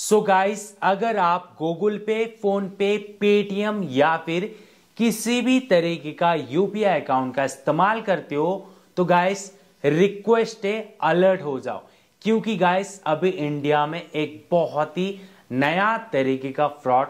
सो so guys अगर आप Google पे फोन पे पेटीएम या फिर किसी भी तरीके का यूपीआई अकाउंट का इस्तेमाल करते हो तो गाइस रिक्वेस्ट है अलर्ट हो जाओ क्योंकि गाइस अभी इंडिया में एक बहुत ही नया तरीके का फ्रॉड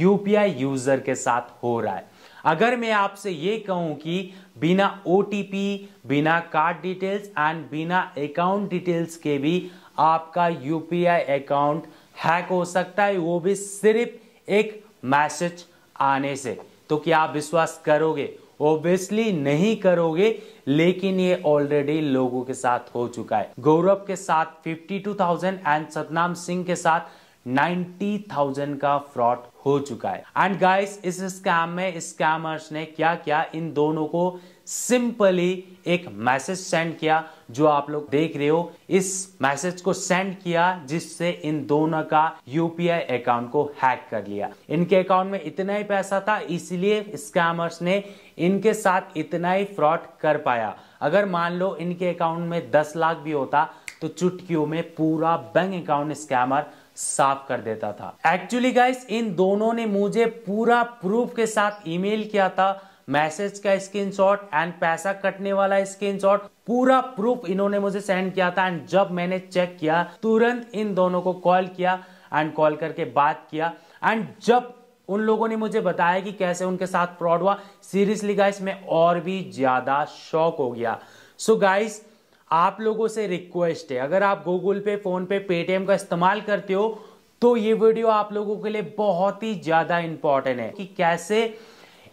यूपीआई यूजर के साथ हो रहा है अगर मैं आपसे ये कहूं कि बिना ओटीपी बिना कार्ड डिटेल्स एंड बिना अकाउंट डिटेल्स के भी आपका यूपीआई अकाउंट हैक हो सकता है वो भी सिर्फ एक मैसेज आने से तो क्या आप विश्वास करोगे ओब्वियसली नहीं करोगे लेकिन ये ऑलरेडी लोगों के साथ हो चुका है गौरव के साथ 52,000 एंड सतनाम सिंह के साथ 90,000 का फ्रॉड हो चुका है एंड गाइस इस स्कैम में स्कैमर्स ने क्या क्या इन दोनों को सिंपली एक मैसेज सेंड किया जो आप लोग देख रहे हो इस मैसेज को सेंड किया जिससे इन दोनों का यूपीआई अकाउंट को हैक कर लिया इनके अकाउंट में इतना ही पैसा था इसलिए स्कैमर्स ने इनके साथ इतना ही फ्रॉड कर पाया अगर मान लो इनके अकाउंट में दस लाख भी होता तो चुटकियों में पूरा बैंक अकाउंट स्कैमर साफ कर देता था एक्चुअली गाइस इन दोनों ने मुझे पूरा प्रूफ के साथ ईमेल किया था मैसेज का स्क्रीनशॉट एंड पैसा कटने वाला स्क्रीनशॉट पूरा प्रूफ इन्होंने मुझे सेंड किया था एंड जब मैंने चेक किया तुरंत इन दोनों को कॉल किया एंड कॉल करके बात किया एंड जब उन लोगों ने मुझे बताया कि कैसे उनके साथ फ्रॉड हुआ सीरियसली गाइस मैं और भी ज्यादा शौक हो गया सो so गाइस आप लोगों से रिक्वेस्ट है अगर आप गूगल पे फोन पे पेटीएम का इस्तेमाल करते हो तो ये वीडियो आप लोगों के लिए बहुत ही ज्यादा इंपॉर्टेंट है कि कैसे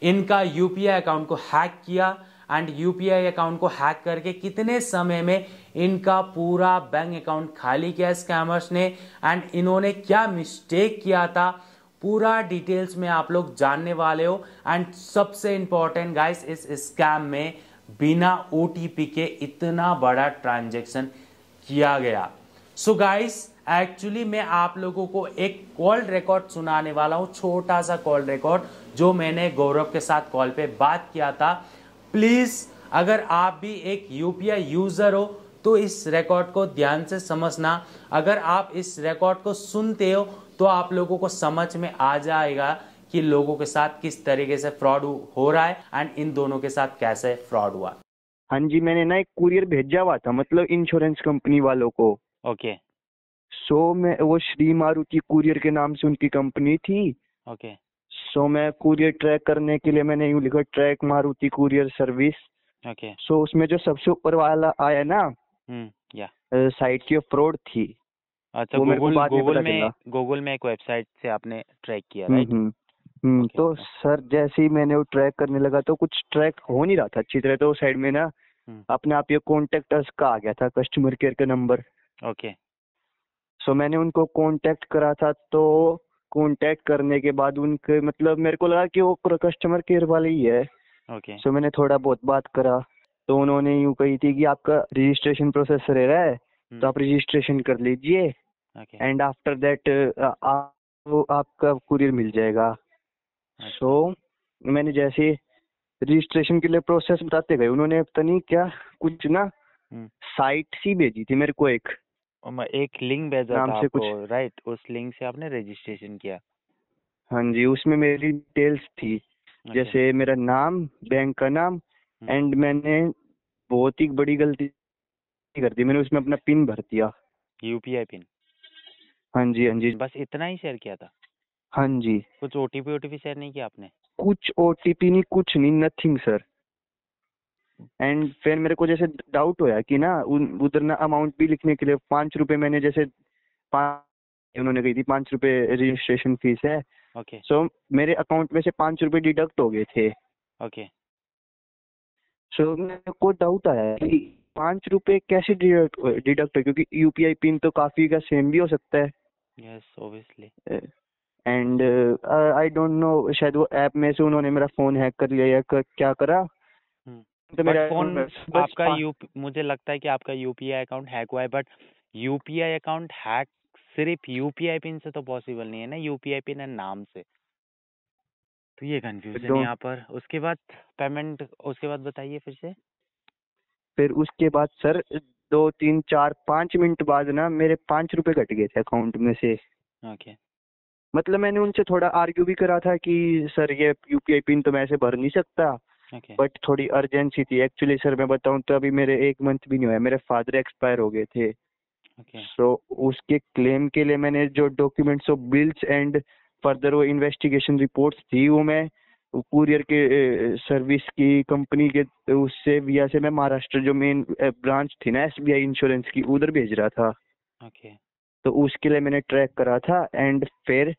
इनका यूपीआई अकाउंट को हैक किया एंड यूपीआई अकाउंट को हैक करके कितने समय में इनका पूरा बैंक अकाउंट खाली किया स्कैमर्स ने एंड इन्होंने क्या मिस्टेक किया था पूरा डिटेल्स में आप लोग जानने वाले हो एंड सबसे इंपॉर्टेंट गाइस इस स्कैम में बिना ओ के इतना बड़ा ट्रांजेक्शन किया गया सो so गाइस एक्चुअली मैं आप लोगों को एक कॉल रिकॉर्ड सुनाने वाला हूँ छोटा सा कॉल रिकॉर्ड जो मैंने गौरव के साथ कॉल पे बात किया था प्लीज़ अगर आप भी एक यूपीआई यूज़र हो तो इस रिकॉर्ड को ध्यान से समझना अगर आप इस रिकॉर्ड को सुनते हो तो आप लोगों को समझ में आ जाएगा कि लोगों के साथ किस तरीके से फ्रॉड हो रहा है एंड इन दोनों के साथ कैसे फ्रॉड हुआ हाँ जी मैंने ना एक कुरियर भेजा हुआ था मतलब इंश्योरेंस कंपनी वालों को ओके okay. सो so, मैं वो श्री मारुति कुरियर के नाम से उनकी कंपनी थी ओके okay. सो so, मैं कुरियर ट्रैक करने के लिए मैंने यूं लिखा track Maruti courier service okay so उसमें जो सबसे ऊपर वाला आया ना साइट hmm, की फ्रॉड थी अच्छा गूगल गूगल में गूगल में एक वेबसाइट से आपने ट्रैक किया राइट हम्म, हम्म।, हम्म तो सर जैसे ही मैंने वो ट्रैक करने लगा तो कुछ ट्रैक हो नहीं रहा था अच्छी तरह तो साइड में ना hmm. अपने आप ये कॉन्टेक्ट अस का आ गया था कस्टमर केयर का नंबर ओके सो मैंने उनको कॉन्टेक्ट करा था तो कांटेक्ट करने के बाद उनके मतलब मेरे को लगा कि वो कस्टमर केयर वाले ही है ओके okay. सो so, मैंने थोड़ा बहुत बात करा तो उन्होंने यूँ कही थी कि आपका रजिस्ट्रेशन प्रोसेस रह रहा है hmm. तो हम्म। आप रजिस्ट्रेशन कर लीजिए एंड आफ्टर दैट आपका कुरियर मिल जाएगा सो okay. so, मैंने जैसे रजिस्ट्रेशन के लिए प्रोसेस बताते गए उन्होंने पता नहीं क्या कुछ ना hmm. हम्म। साइट सी भेजी थी मेरे को एक और मैं एक लिंक भेजा था आपको कुछ राइट उस लिंक से आपने रजिस्ट्रेशन किया हाँ जी उसमें मेरी डिटेल्स थी अच्छा जैसे मेरा नाम बैंक का नाम हम्म। एंड मैंने बहुत ही बड़ी गलती कर दी मैंने उसमें अपना पिन भर दिया यूपीआई पिन हाँ जी हाँ जी बस इतना ही शेयर किया था हाँ जी कुछ ओटीपी ओटीपी शेयर नहीं किया आपने कुछ ओटीपी नहीं कुछ नहीं नथिंग सर एंड फिर मेरे को जैसे डाउट होया कि ना उधर ना अमाउंट भी लिखने के लिए पांच रुपए मैंने जैसे उन्होंने कही थी पांच रुपए रजिस्ट्रेशन फीस है ओके okay. सो so, मेरे अकाउंट में से पांच रुपए डिडक्ट हो गए थे ओके okay. सो so, मेरे को डाउट आया कि पांच रुपए कैसे डिडक्ट डिडक्ट हो क्योंकि यूपीआई पिन तो काफी का सेम भी हो सकता है yes obviously and I don't know शायद वो ऐप में से उन्होंने मेरा फोन हैक कर लिया या क्या करा तो मेरा फोन आपका यू मुझे लगता है कि आपका यूपीआई अकाउंट हैक हुआ है बट यूपीआई अकाउंट हैक सिर्फ यूपीआई पिन से तो पॉसिबल नहीं है ना यूपीआई पिन है नाम से तो ये कंफ्यूजन यहाँ पर उसके बाद पेमेंट उसके बाद बताइए फिर से फिर उसके बाद सर दो तीन चार पाँच मिनट बाद ना मेरे पाँच रुपए कट गए थे अकाउंट में से ओके मतलब मैंने उनसे थोड़ा आर्ग्यू भी करा था कि सर ये यूपीआई पिन तो मैं ऐसे भर नहीं सकता बट थोड़ी अर्जेंसी थी एक्चुअली सर मैं बताऊं तो अभी मेरे एक मंथ भी नहीं हुआ मेरे फादर एक्सपायर हो गए थे सो okay. so, उसके क्लेम के लिए मैंने जो डॉक्यूमेंट्स और बिल्स एंड फर्दर वो इन्वेस्टिगेशन रिपोर्ट्स थी वो मैं कुरियर के सर्विस की कंपनी के उससे विया से मैं महाराष्ट्र जो मेन ब्रांच थी ना एसबीआई इंश्योरेंस की उधर भेज रहा था okay. तो उसके लिए मैंने ट्रैक करा था एंड फिर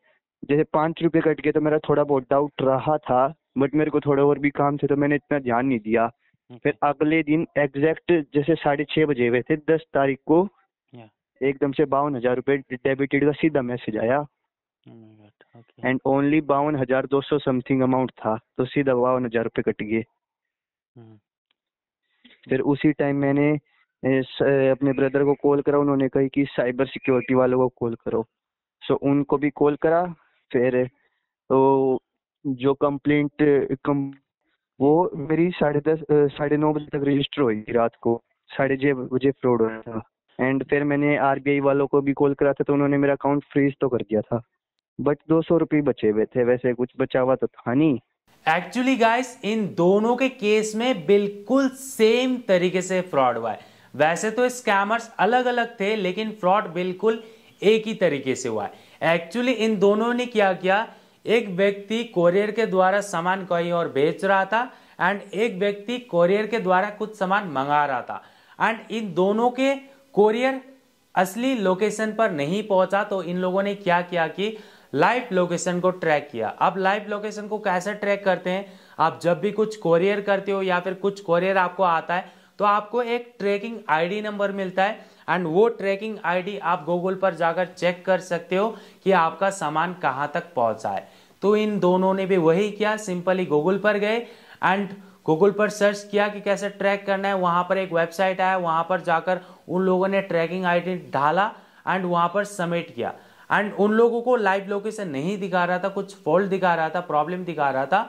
जैसे पाँच रुपये कट गए तो मेरा थोड़ा बहुत डाउट रहा था बट मेरे को थोड़ा और भी काम थे तो मैंने इतना ध्यान नहीं दिया फिर अगले दिन एग्जैक्ट जैसे साढ़े छह बजे हुए थे दस तारीख को एकदम से बावन हजार रूपए डेबिटेड का सीधा मैसेज आया एंड oh ओनली बावन हजार दो सौ समथिंग अमाउंट था तो सीधा बावन हजार रूपए कट गए hmm. फिर उसी टाइम मैंने अपने ब्रदर को कॉल करा उन्होंने कही कि साइबर सिक्योरिटी वालों को कॉल करो सो उनको भी कॉल करा फिर तो जो कंप्लेंट eh, कम, वो मेरी साढ़े दस eh, साढ़े नौ बजे तक रजिस्टर हुई थी रात को साढ़े छः बजे फ्रॉड हुआ था एंड फिर मैंने आर वालों को भी कॉल करा था तो उन्होंने मेरा अकाउंट फ्रीज तो कर दिया था बट दो सौ रुपये बचे हुए थे वैसे कुछ बचा हुआ तो था नहीं एक्चुअली गाइस इन दोनों के केस में बिल्कुल सेम तरीके से फ्रॉड हुआ है वैसे तो स्कैमर्स अलग अलग थे लेकिन फ्रॉड बिल्कुल एक ही तरीके से हुआ है एक्चुअली इन दोनों ने क्या किया एक व्यक्ति कोरियर के द्वारा सामान कहीं और बेच रहा था एंड एक व्यक्ति कोरियर के द्वारा कुछ सामान मंगा रहा था एंड इन दोनों के कोरियर असली लोकेशन पर नहीं पहुंचा तो इन लोगों ने क्या किया कि लाइव लोकेशन को ट्रैक किया अब लाइव लोकेशन को कैसे ट्रैक करते हैं आप जब भी कुछ कोरियर करते हो या फिर कुछ कोरियर आपको आता है तो आपको एक ट्रैकिंग आईडी नंबर मिलता है एंड वो ट्रैकिंग आईडी आप गूगल पर जाकर चेक कर सकते हो कि आपका सामान कहाँ तक पहुँचा है तो इन दोनों ने भी वही किया सिंपली गूगल पर गए एंड गूगल पर सर्च किया कि कैसे ट्रैक करना है वहाँ पर एक वेबसाइट आया वहाँ पर जाकर उन लोगों ने ट्रैकिंग आईडी डाला एंड वहाँ पर सबमिट किया एंड उन लोगों को लाइव लोकेशन नहीं दिखा रहा था कुछ फॉल्ट दिखा रहा था प्रॉब्लम दिखा रहा था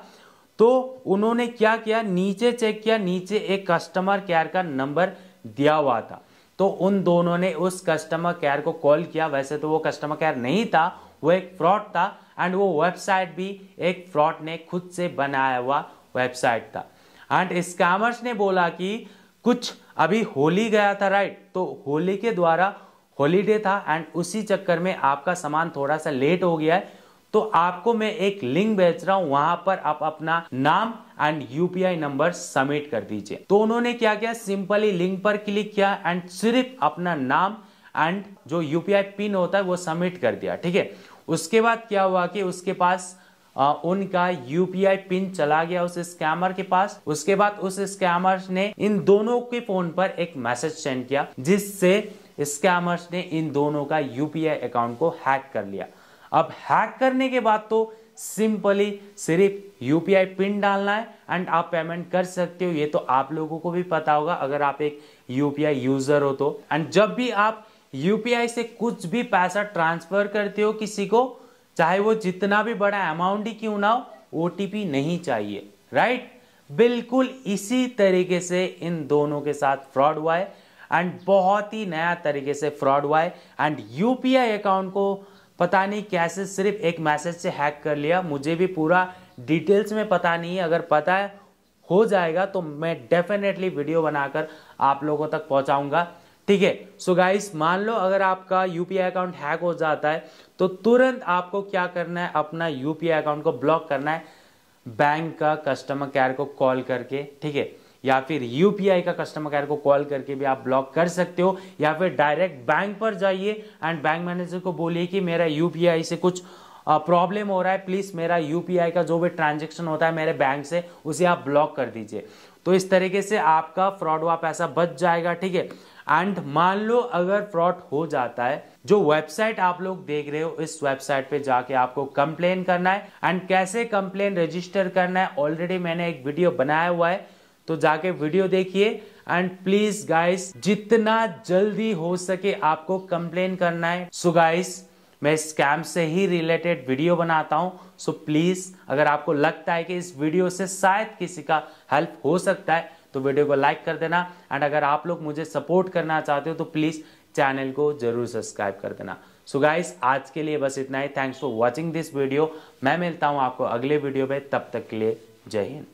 तो उन्होंने क्या किया नीचे चेक किया नीचे एक कस्टमर केयर का नंबर दिया हुआ था तो उन दोनों ने उस कस्टमर केयर को कॉल किया वैसे तो वो कस्टमर केयर नहीं था वो एक फ्रॉड था एंड वो वेबसाइट भी एक फ्रॉड ने खुद से बनाया हुआ वेबसाइट था एंड स्कैमर्स ने बोला कि कुछ अभी होली गया था राइट तो होली के द्वारा हॉलीडे था एंड उसी चक्कर में आपका सामान थोड़ा सा लेट हो गया है तो आपको मैं एक लिंक भेज रहा हूं वहां पर आप अपना नाम एंड यूपीआई नंबर सबमिट कर दीजिए तो उन्होंने क्या किया सिंपली लिंक पर क्लिक किया एंड सिर्फ अपना नाम एंड जो यूपीआई पिन होता है वो सबमिट कर दिया ठीक है उसके बाद क्या हुआ कि उसके पास आ, उनका यूपीआई पिन चला गया उस स्कैमर के पास उसके बाद उस स्कैमर ने इन दोनों के फोन पर एक मैसेज सेंड किया जिससे स्कैमर्स ने इन दोनों का यूपीआई अकाउंट को हैक कर लिया अब हैक करने के बाद तो सिंपली सिर्फ यूपीआई पिन डालना है एंड आप पेमेंट कर सकते हो ये तो आप लोगों को भी पता होगा अगर आप एक यूपीआई यूजर हो तो एंड जब भी आप यूपीआई से कुछ भी पैसा ट्रांसफर करते हो किसी को चाहे वो जितना भी बड़ा अमाउंट ही क्यों ना हो ओ नहीं चाहिए राइट बिल्कुल इसी तरीके से इन दोनों के साथ फ्रॉड हुआ है एंड बहुत ही नया तरीके से फ्रॉड हुआ है एंड यूपीआई अकाउंट को पता नहीं कैसे सिर्फ एक मैसेज से हैक कर लिया मुझे भी पूरा डिटेल्स में पता नहीं है अगर पता है हो जाएगा तो मैं डेफिनेटली वीडियो बनाकर आप लोगों तक पहुंचाऊंगा ठीक है सो गाइस मान लो अगर आपका यूपीआई अकाउंट हैक हो जाता है तो तुरंत आपको क्या करना है अपना यूपीआई अकाउंट को ब्लॉक करना है बैंक का कस्टमर केयर को कॉल करके ठीक है या फिर यूपीआई का कस्टमर केयर को कॉल करके भी आप ब्लॉक कर सकते हो या फिर डायरेक्ट बैंक पर जाइए एंड बैंक मैनेजर को बोलिए कि मेरा यूपीआई से कुछ प्रॉब्लम हो रहा है प्लीज़ मेरा यूपीआई का जो भी ट्रांजेक्शन होता है मेरे बैंक से उसे आप ब्लॉक कर दीजिए तो इस तरीके से आपका फ्रॉड हुआ पैसा बच जाएगा ठीक है एंड मान लो अगर फ्रॉड हो जाता है जो वेबसाइट आप लोग देख रहे हो इस वेबसाइट पे जाके आपको कंप्लेन करना है एंड कैसे कंप्लेन रजिस्टर करना है ऑलरेडी मैंने एक वीडियो बनाया हुआ है तो जाके वीडियो देखिए एंड प्लीज गाइस जितना जल्दी हो सके आपको कंप्लेन करना है सो so गाइस मैं स्कैम से ही रिलेटेड वीडियो बनाता हूं सो so प्लीज अगर आपको लगता है कि इस वीडियो से शायद किसी का हेल्प हो सकता है तो वीडियो को लाइक कर देना एंड अगर आप लोग मुझे सपोर्ट करना चाहते हो तो प्लीज चैनल को जरूर सब्सक्राइब कर देना सो so गाइस आज के लिए बस इतना ही thanks for watching this video मैं मिलता हूँ आपको अगले वीडियो में तब तक के लिए जय हिंद